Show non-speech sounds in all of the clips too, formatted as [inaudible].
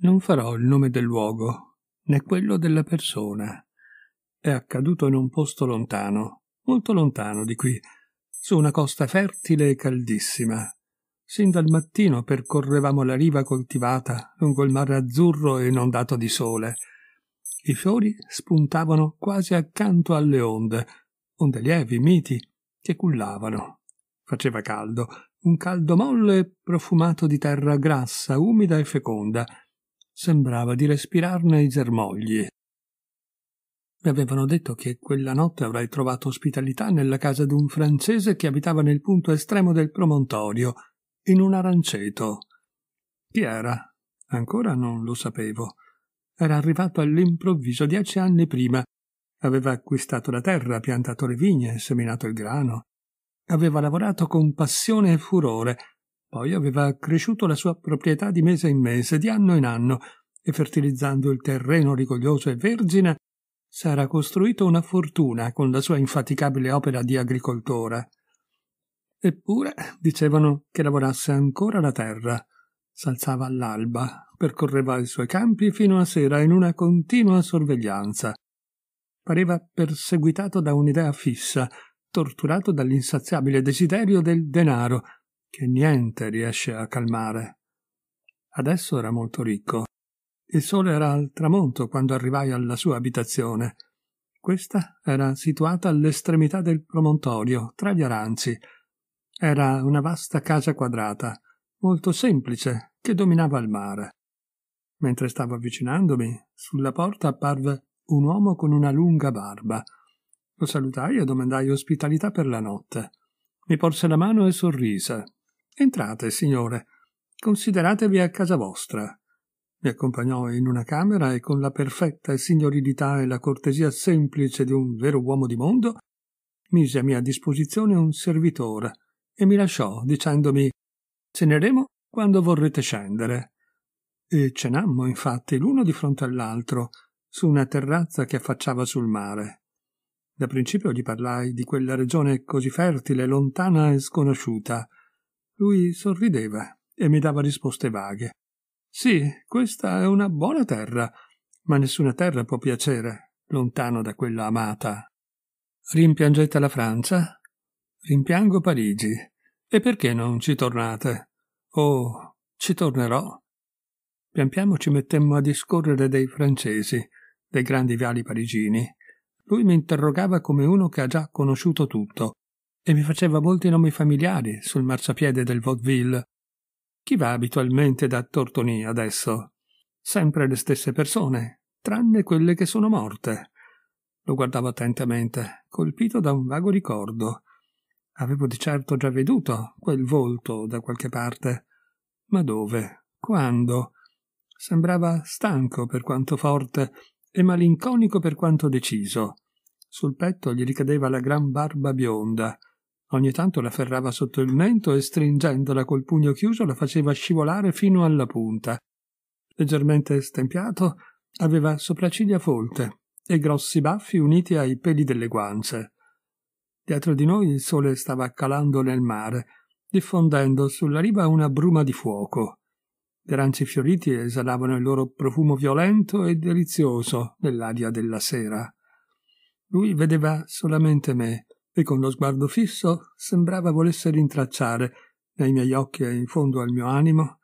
Non farò il nome del luogo, né quello della persona. È accaduto in un posto lontano, molto lontano di qui, su una costa fertile e caldissima. Sin dal mattino percorrevamo la riva coltivata lungo il mare azzurro e inondato di sole. I fiori spuntavano quasi accanto alle onde, onde lievi, miti, che cullavano. Faceva caldo, un caldo molle e profumato di terra grassa, umida e feconda, Sembrava di respirarne i germogli. Mi avevano detto che quella notte avrei trovato ospitalità nella casa di un francese che abitava nel punto estremo del promontorio, in un aranceto. Chi era? Ancora non lo sapevo. Era arrivato all'improvviso dieci anni prima. Aveva acquistato la terra, piantato le vigne, seminato il grano. Aveva lavorato con passione e furore, poi aveva cresciuto la sua proprietà di mese in mese, di anno in anno, e fertilizzando il terreno rigoglioso e vergine, s'era costruito una fortuna con la sua infaticabile opera di agricoltore. Eppure dicevano che lavorasse ancora la terra. S'alzava all'alba, percorreva i suoi campi fino a sera in una continua sorveglianza. Pareva perseguitato da un'idea fissa, torturato dall'insaziabile desiderio del denaro, che niente riesce a calmare. Adesso era molto ricco. Il sole era al tramonto quando arrivai alla sua abitazione. Questa era situata all'estremità del promontorio, tra gli aranci. Era una vasta casa quadrata, molto semplice, che dominava il mare. Mentre stavo avvicinandomi, sulla porta apparve un uomo con una lunga barba. Lo salutai e domandai ospitalità per la notte. Mi porse la mano e sorrise. Entrate, signore. Consideratevi a casa vostra. Mi accompagnò in una camera e con la perfetta signorilità e la cortesia semplice di un vero uomo di mondo, mise a mia disposizione un servitore e mi lasciò dicendomi ceneremo quando vorrete scendere. E cenammo infatti l'uno di fronte all'altro su una terrazza che affacciava sul mare. Da principio gli parlai di quella regione così fertile, lontana e sconosciuta, lui sorrideva e mi dava risposte vaghe. Sì, questa è una buona terra, ma nessuna terra può piacere lontano da quella amata. Rimpiangete la Francia? Rimpiango Parigi. E perché non ci tornate? Oh, ci tornerò. Pian piano ci mettemmo a discorrere dei francesi, dei grandi viali parigini. Lui mi interrogava come uno che ha già conosciuto tutto, e mi faceva molti nomi familiari sul marciapiede del vaudeville. Chi va abitualmente da Tortoni adesso? Sempre le stesse persone, tranne quelle che sono morte. Lo guardavo attentamente, colpito da un vago ricordo. Avevo di certo già veduto quel volto da qualche parte. Ma dove? Quando? Sembrava stanco per quanto forte e malinconico per quanto deciso. Sul petto gli ricadeva la gran barba bionda, Ogni tanto la afferrava sotto il mento e stringendola col pugno chiuso la faceva scivolare fino alla punta. Leggermente stempiato, aveva sopracciglia folte e grossi baffi uniti ai peli delle guance. Dietro di noi il sole stava calando nel mare, diffondendo sulla riva una bruma di fuoco. Gli aranci fioriti esalavano il loro profumo violento e delizioso nell'aria della sera. Lui vedeva solamente me, e con lo sguardo fisso sembrava volesse rintracciare, nei miei occhi e in fondo al mio animo,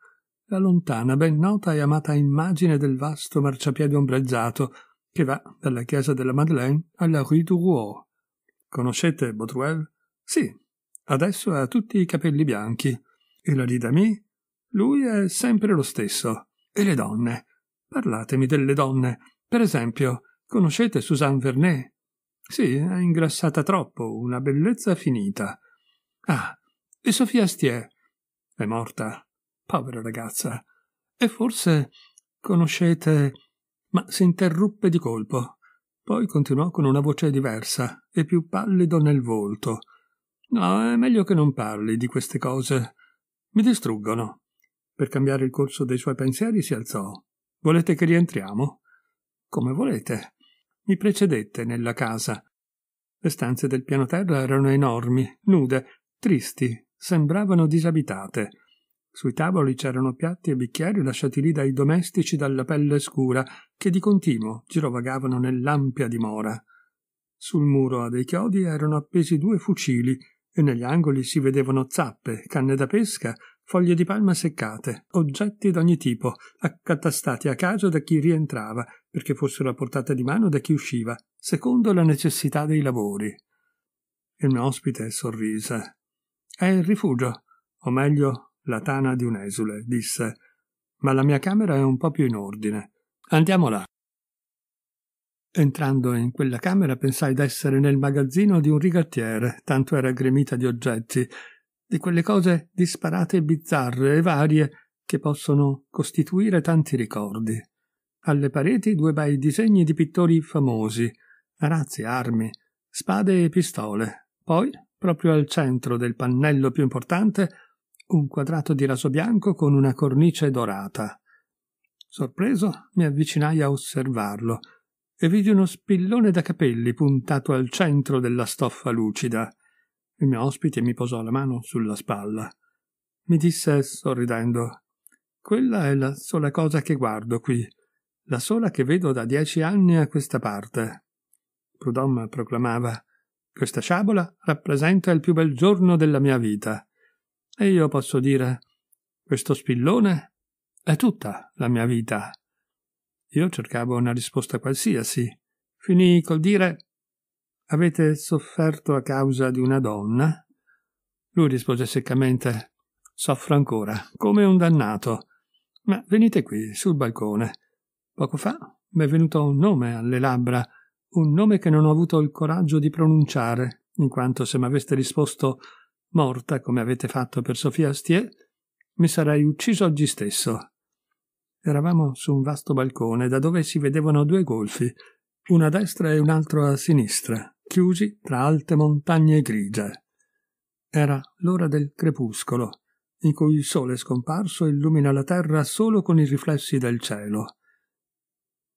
la lontana, ben nota e amata immagine del vasto marciapiede ombreggiato che va dalla chiesa della Madeleine alla Rue du Rouault. Conoscete Baudruel? Sì, adesso ha tutti i capelli bianchi. E la Lidami? Lui è sempre lo stesso. E le donne? Parlatemi delle donne. Per esempio, conoscete Suzanne Vernet? Sì, è ingrassata troppo, una bellezza finita. Ah, e Sofia Stier? È morta. Povera ragazza. E forse conoscete... Ma si interruppe di colpo. Poi continuò con una voce diversa e più pallido nel volto. No, è meglio che non parli di queste cose. Mi distruggono. Per cambiare il corso dei suoi pensieri si alzò. Volete che rientriamo? Come volete mi precedette nella casa. Le stanze del piano terra erano enormi, nude, tristi, sembravano disabitate. Sui tavoli c'erano piatti e bicchieri lasciati lì dai domestici dalla pelle scura, che di continuo girovagavano nell'ampia dimora. Sul muro a dei chiodi erano appesi due fucili, e negli angoli si vedevano zappe, canne da pesca foglie di palma seccate, oggetti d'ogni tipo, accatastati a caso da chi rientrava, perché fossero a portata di mano da chi usciva, secondo la necessità dei lavori. Il mio ospite sorrise. È il rifugio, o meglio, la tana di un esule, disse, ma la mia camera è un po' più in ordine. Andiamo là. Entrando in quella camera pensai d'essere nel magazzino di un rigattiere, tanto era gremita di oggetti, di quelle cose disparate e bizzarre e varie che possono costituire tanti ricordi. Alle pareti due bei disegni di pittori famosi, arazzi, armi, spade e pistole. Poi, proprio al centro del pannello più importante, un quadrato di raso bianco con una cornice dorata. Sorpreso, mi avvicinai a osservarlo e vidi uno spillone da capelli puntato al centro della stoffa lucida. Il mio ospite mi posò la mano sulla spalla. Mi disse, sorridendo, quella è la sola cosa che guardo qui, la sola che vedo da dieci anni a questa parte. Prudhomme proclamava, questa sciabola rappresenta il più bel giorno della mia vita. E io posso dire, questo spillone è tutta la mia vita. Io cercavo una risposta qualsiasi. Finì col dire Avete sofferto a causa di una donna? Lui rispose seccamente Soffro ancora, come un dannato. Ma venite qui, sul balcone. Poco fa mi è venuto un nome alle labbra, un nome che non ho avuto il coraggio di pronunciare, in quanto se mi aveste risposto morta come avete fatto per Sofia Stier, mi sarei ucciso oggi stesso. Eravamo su un vasto balcone da dove si vedevano due golfi, uno a destra e un altro a sinistra chiusi tra alte montagne grigie. Era l'ora del crepuscolo, in cui il sole scomparso illumina la terra solo con i riflessi del cielo.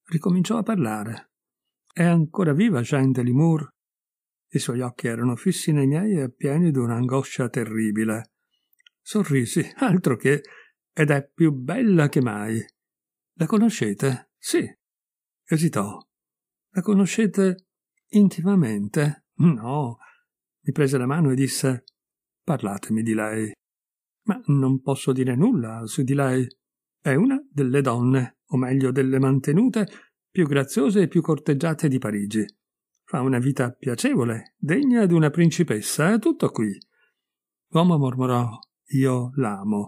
Ricominciò a parlare. È ancora viva Jean de Limour? I suoi occhi erano fissi nei miei e pieni di d'un'angoscia terribile. Sorrisi, [laughs] altro che, ed è più bella che mai. La conoscete? Sì. Esitò. La conoscete Intimamente? No. Mi prese la mano e disse Parlatemi di lei. Ma non posso dire nulla su di lei. È una delle donne, o meglio delle mantenute, più graziose e più corteggiate di Parigi. Fa una vita piacevole, degna d'una principessa, è tutto qui. L'uomo mormorò Io l'amo,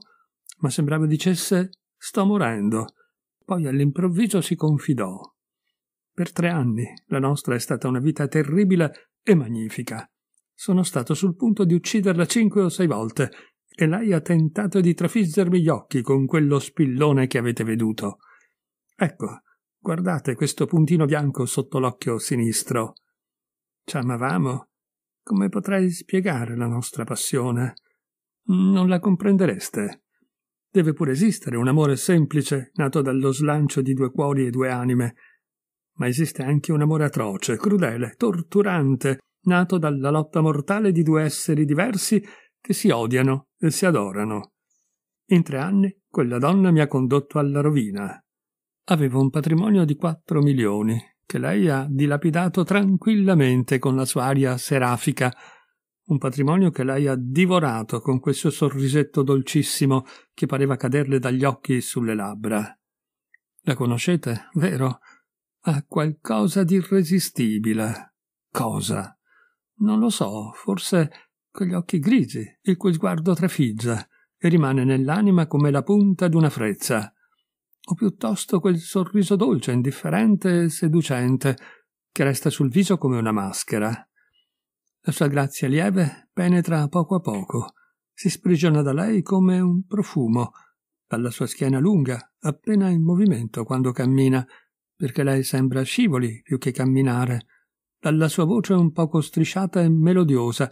ma sembrava dicesse Sto morendo. Poi all'improvviso si confidò, per tre anni la nostra è stata una vita terribile e magnifica. Sono stato sul punto di ucciderla cinque o sei volte e lei ha tentato di trafiggermi gli occhi con quello spillone che avete veduto. Ecco, guardate questo puntino bianco sotto l'occhio sinistro. Ci amavamo? Come potrei spiegare la nostra passione? Non la comprendereste. Deve pure esistere un amore semplice nato dallo slancio di due cuori e due anime, ma esiste anche un amore atroce, crudele, torturante, nato dalla lotta mortale di due esseri diversi che si odiano e si adorano. In tre anni quella donna mi ha condotto alla rovina. Avevo un patrimonio di quattro milioni, che lei ha dilapidato tranquillamente con la sua aria serafica, un patrimonio che lei ha divorato con quel suo sorrisetto dolcissimo che pareva caderle dagli occhi sulle labbra. La conoscete, vero? ha qualcosa di irresistibile. Cosa? Non lo so, forse quegli occhi grigi, il cui sguardo trefiggia e rimane nell'anima come la punta di una frezza, o piuttosto quel sorriso dolce, indifferente e seducente, che resta sul viso come una maschera. La sua grazia lieve penetra poco a poco, si sprigiona da lei come un profumo, dalla sua schiena lunga, appena in movimento quando cammina, perché lei sembra scivoli più che camminare, dalla sua voce un poco strisciata e melodiosa,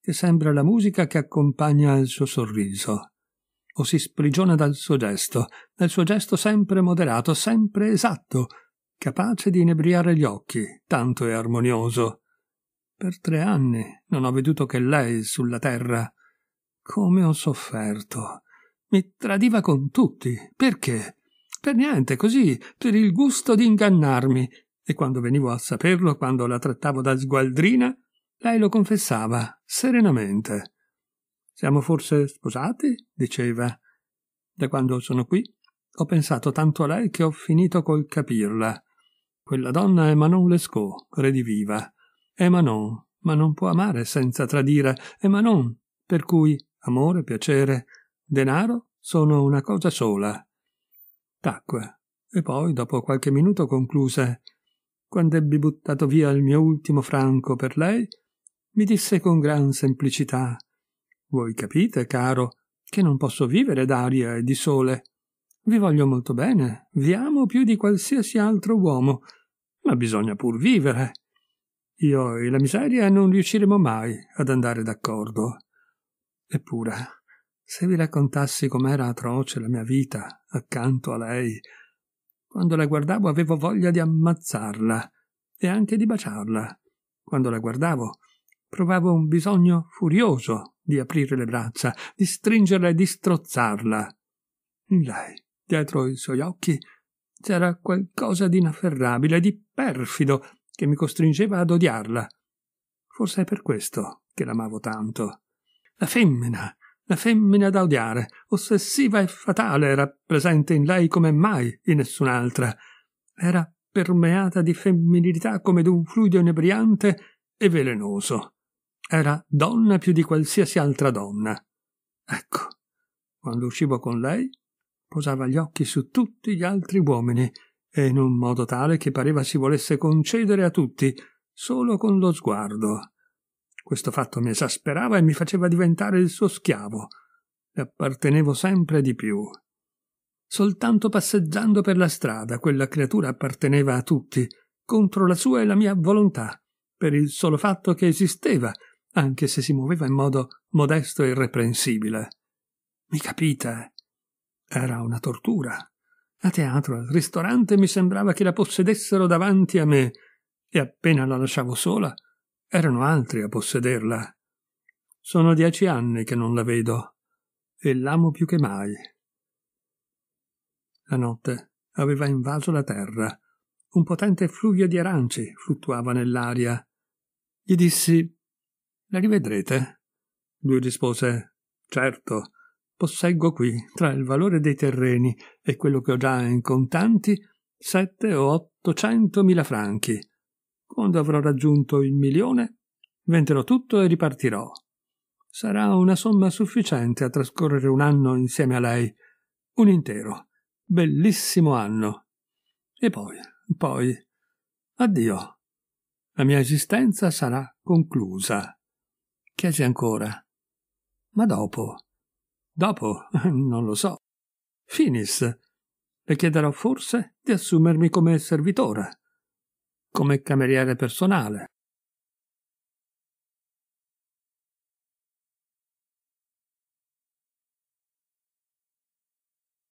che sembra la musica che accompagna il suo sorriso. O si sprigiona dal suo gesto, dal suo gesto sempre moderato, sempre esatto, capace di inebriare gli occhi, tanto è armonioso. Per tre anni non ho veduto che lei sulla terra. Come ho sofferto. Mi tradiva con tutti. Perché? Per niente, così, per il gusto di ingannarmi. E quando venivo a saperlo, quando la trattavo da sgualdrina, lei lo confessava, serenamente. Siamo forse sposati? diceva. Da quando sono qui ho pensato tanto a lei che ho finito col capirla. Quella donna è Manon Lescaut, rediviva. È Manon, ma non può amare senza tradire. È Manon, per cui amore, piacere, denaro sono una cosa sola tacque e poi, dopo qualche minuto, concluse Quando ebbi buttato via il mio ultimo franco per lei, mi disse con gran semplicità Voi capite, caro, che non posso vivere d'aria e di sole. Vi voglio molto bene, vi amo più di qualsiasi altro uomo, ma bisogna pur vivere. Io e la miseria non riusciremo mai ad andare d'accordo. Eppure, se vi raccontassi com'era atroce la mia vita accanto a lei. Quando la guardavo avevo voglia di ammazzarla e anche di baciarla. Quando la guardavo provavo un bisogno furioso di aprire le braccia, di stringerla e di strozzarla. In lei, dietro i suoi occhi, c'era qualcosa di inafferrabile, di perfido, che mi costringeva ad odiarla. Forse è per questo che l'amavo tanto. La femmina la femmina da odiare, ossessiva e fatale, era presente in lei come mai in nessun'altra. Era permeata di femminilità come d'un fluido inebriante e velenoso. Era donna più di qualsiasi altra donna. Ecco, quando uscivo con lei, posava gli occhi su tutti gli altri uomini, e in un modo tale che pareva si volesse concedere a tutti, solo con lo sguardo. Questo fatto mi esasperava e mi faceva diventare il suo schiavo. Le appartenevo sempre di più. Soltanto passeggiando per la strada quella creatura apparteneva a tutti, contro la sua e la mia volontà, per il solo fatto che esisteva, anche se si muoveva in modo modesto e irreprensibile. Mi capite? Era una tortura. A teatro, al ristorante, mi sembrava che la possedessero davanti a me, e appena la lasciavo sola, erano altri a possederla. Sono dieci anni che non la vedo e l'amo più che mai. La notte aveva invaso la terra. Un potente fluvio di aranci fluttuava nell'aria. Gli dissi La rivedrete? Lui rispose Certo, posseggo qui, tra il valore dei terreni e quello che ho già in contanti, sette o ottocentomila franchi. Quando avrò raggiunto il milione, venderò tutto e ripartirò. Sarà una somma sufficiente a trascorrere un anno insieme a lei, un intero, bellissimo anno. E poi, poi, addio. La mia esistenza sarà conclusa. Chiesi ancora. Ma dopo? Dopo? [laughs] Non lo so. Finis. Le chiederò forse di assumermi come servitora come cameriere personale,